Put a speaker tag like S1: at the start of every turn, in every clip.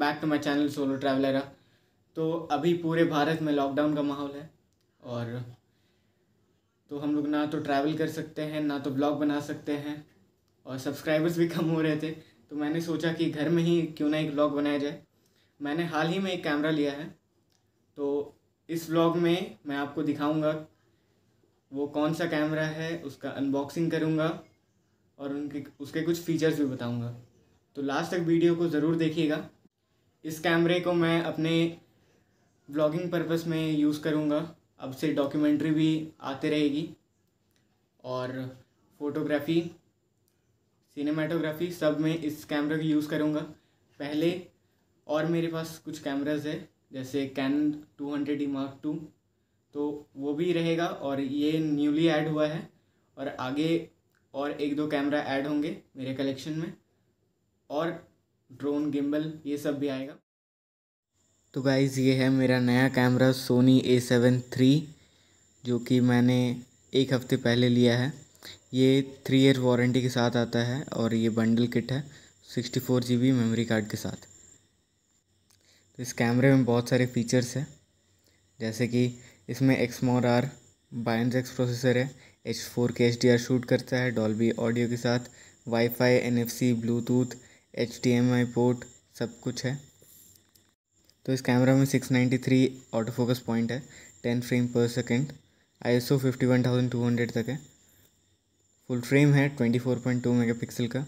S1: back to my channel solo ट्रैवलरा तो अभी पूरे भारत में लॉकडाउन का माहौल है और तो हम लोग ना तो ट्रैवल कर सकते हैं ना तो ब्लॉग बना सकते हैं और सब्सक्राइबर्स भी कम हो रहे थे तो मैंने सोचा कि घर में ही क्यों ना एक ब्लॉग बनाया जाए मैंने हाल ही में एक कैमरा लिया है तो इस ब्लॉग में मैं आपको दिखाऊंगा वो कौन सा कैमरा है उसका अनबॉक्सिंग करूँगा और उनके उसके कुछ फीचर्स भी बताऊँगा तो लास्ट तक वीडियो को ज़रूर देखिएगा इस कैमरे को मैं अपने ब्लॉगिंग पर्पस में यूज़ करूँगा अब से डॉक्यूमेंट्री भी आते रहेगी और फोटोग्राफी सिनेमाटोग्राफी सब में इस कैमरे का यूज़ करूँगा पहले और मेरे पास कुछ कैमराज है जैसे Canon two hundred E mark two तो वो भी रहेगा और ये न्यूली ऐड हुआ है और आगे और एक दो कैमरा ऐड होंगे मेरे कलेक्शन में और ड्रोन गिम्बल ये सब भी आएगा तो गाइज़ ये है मेरा नया camera Sony A seven three जो कि मैंने एक हफ़्ते पहले लिया है ये थ्री ईयर वारंटी के साथ आता है और ये बंडल किट है sixty four G B memory card के साथ तो इस कैमरे में बहुत सारे फीचर्स हैं जैसे कि इसमें Exmor R Bionz X processor है H four K H D R shoot करता है डॉल्बी ऑडियो के साथ WiFi N F C Bluetooth H port सब कुछ है तो इस कैमरा में 693 ऑटो फोकस पॉइंट है 10 फ्रेम पर सेकेंड आई एस ओ तक है फुल फ्रेम है 24.2 मेगापिक्सल का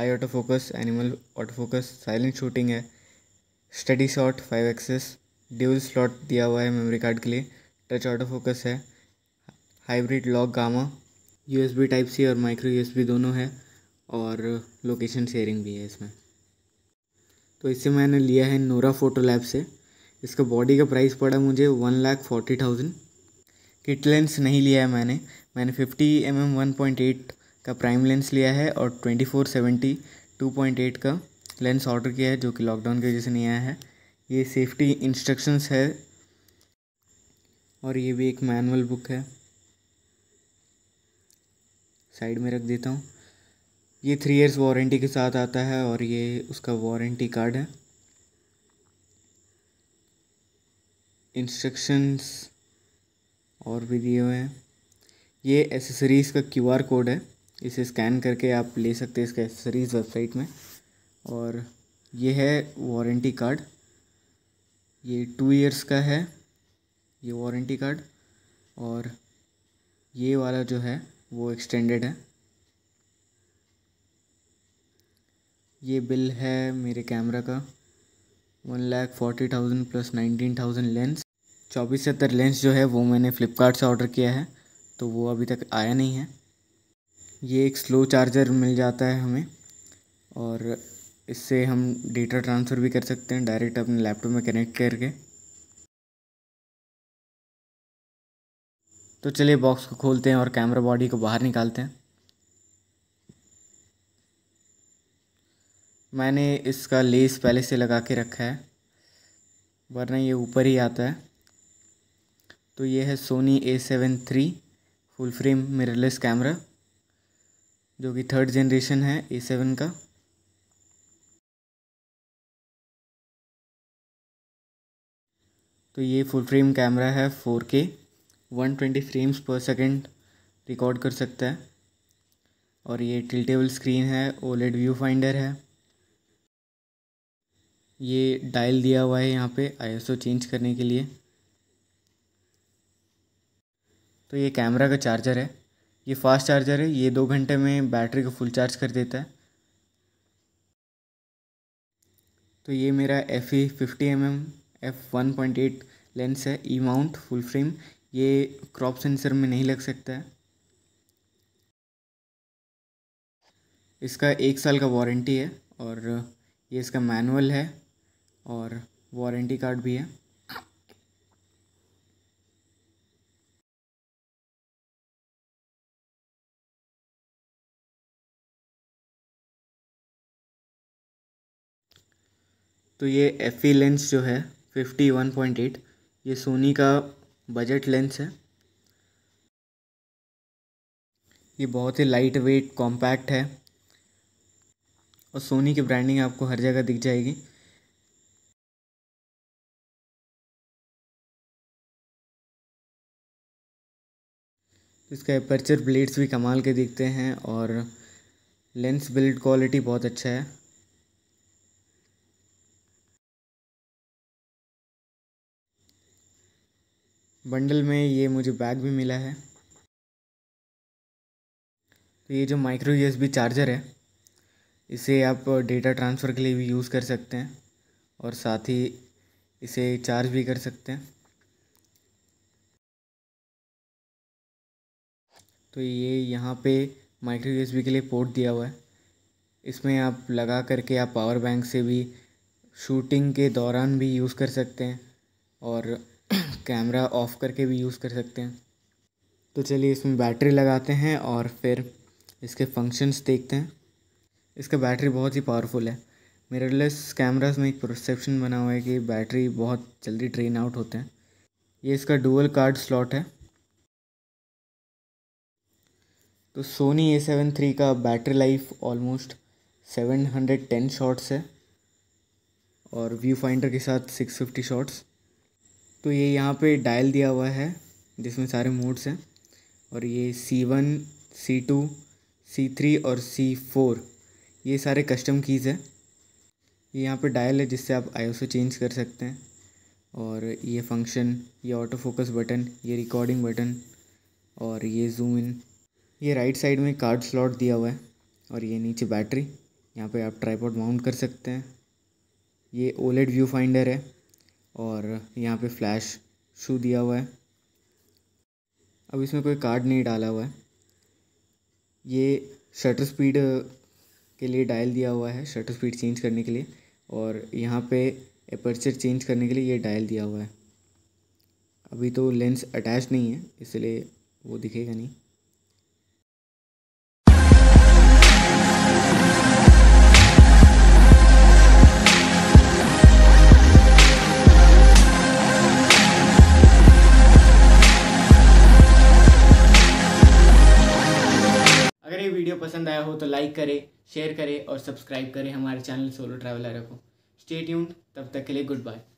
S1: eye auto focus animal auto focus silent shooting है steady shot five axis dual slot दिया हुआ है मेमोरी कार्ड के लिए टच ऑटो फोकस है hybrid log gamma USB type C और माइक्रो यूएसबी दोनों है और लोकेशन शेयरिंग भी है इसमें तो इससे मैंने लिया है नोरा फ़ोटो लैब से इसका बॉडी का प्राइस पड़ा मुझे one lakh forty thousand kit lens नहीं लिया है मैंने मैंने fifty M M one point eight का प्राइम लेंस लिया है और twenty four seventy two point eight का लेंस ऑर्डर किया है जो कि लॉकडाउन की वजह से नहीं आया है ये सेफ्टी इंस्ट्रक्शंस है और ये भी एक मैनुअल बुक है साइड में रख देता हूँ ये थ्री इयर्स वारंटी के साथ आता है और ये उसका वारंटी कार्ड है इंस्ट्रक्शंस और भी दिए हुए हैं ये एसेसरीज़ का क्यूआर कोड है इसे स्कैन करके आप ले सकते हैं इसका एसेसरीज़ वेबसाइट में और ये है वारंटी कार्ड ये टू इयर्स का है ये वारंटी कार्ड और ये वाला जो है वो एक्सटेंडेड है ये बिल है मेरे कैमरा का one lakh forty thousand plus nineteen thousand lens चौबीस सत्तर लेंस जो है वो मैंने फ़्लिपकार्ट से ऑर्डर किया है तो वो अभी तक आया नहीं है ये एक स्लो चार्जर मिल जाता है हमें और इससे हम डेटा ट्रांसफ़र भी कर सकते हैं डायरेक्ट अपने लैपटॉप में कनेक्ट करके तो चलिए बॉक्स को खोलते हैं और कैमरा बॉडी को बाहर निकालते हैं मैंने इसका लेस पहले से लगा के रखा है वरना ये ऊपर ही आता है तो ये है Sony A seven three full frame mirrorless camera जो कि थर्ड जनरेशन है ए सेवन का तो ये फुल फ्रेम कैमरा है four K one twenty frames per second record कर सकता है और ये टिल्टेबल स्क्रीन है ओलेड व्यू फाइंडर है ये डायल दिया हुआ है यहाँ पे आईएसओ चेंज करने के लिए तो ये कैमरा का चार्जर है ये फास्ट चार्जर है ये दो घंटे में बैटरी को फुल चार्ज कर देता है तो ये मेरा F E fifty M M F one point eight lens है ई माउंट फुल फ्रेम ये क्रॉप सेंसर में नहीं लग सकता है इसका एक साल का वारंटी है और ये इसका मैनुअल है और वारंटी कार्ड भी है तो ये एफ ई लेंस जो है फिफ्टी वन पॉइंट एट ये सोनी का बजट लेंस है ये बहुत ही लाइट वेट कॉम्पैक्ट है और सोनी की ब्रांडिंग आपको हर जगह दिख जाएगी इसके अपर्चर ब्लेड्स भी कमाल के दिखते हैं और लेंस बिल्ड क्वालिटी बहुत अच्छा है बंडल में ये मुझे बैग भी मिला है तो ये जो माइक्रो यूएसबी चार्जर है इसे आप डेटा ट्रांसफ़र के लिए भी यूज़ कर सकते हैं और साथ ही इसे चार्ज भी कर सकते हैं तो ये यहाँ पे माइक्रो यूएसबी के लिए पोर्ट दिया हुआ है इसमें आप लगा करके आप पावर बैंक से भी शूटिंग के दौरान भी यूज़ कर सकते हैं और कैमरा ऑफ करके भी यूज़ कर सकते हैं तो चलिए इसमें बैटरी लगाते हैं और फिर इसके फंक्शंस देखते हैं इसका बैटरी बहुत ही पावरफुल है मिररलेस कैमराज में एक प्रोसेप्शन बना हुआ है कि बैटरी बहुत जल्दी ड्रेन आउट होते हैं ये इसका डुअल कार्ड स्लॉट है तो सोनी ए सेवन थ्री का battery life almost seven hundred ten shots है और व्यू फाइंडर के साथ सिक्स फिफ्टी शॉट्स तो ये यहाँ पे डायल दिया हुआ है जिसमें सारे मोड्स हैं और ये C one C two C three और सी फोर ये सारे कस्टम कीज़ हैं ये यहाँ पे डायल है जिससे आप आई से चेंज कर सकते हैं और ये फंक्शन ये ऑटो फोकस बटन ये रिकॉर्डिंग बटन और ये जूम इन ये राइट साइड में कार्ड स्लॉट दिया हुआ है और ये नीचे बैटरी यहाँ पे आप ट्राईपॉड माउंट कर सकते हैं ये ओलेड व्यू फाइंडर है और यहाँ पे फ्लैश शू दिया हुआ है अब इसमें कोई कार्ड नहीं डाला हुआ है ये शटर स्पीड के लिए डायल दिया हुआ है शटर स्पीड चेंज करने के लिए और यहाँ पे एपर्चर चेंज करने के लिए ये डायल दिया हुआ है अभी तो लेंस अटैच नहीं है इसलिए वो दिखेगा नहीं पसंद आया हो तो लाइक करें शेयर करें और सब्सक्राइब करें हमारे चैनल सोलो ट्रैवलर को स्टे ट्यून्ड तब तक के लिए गुड बाय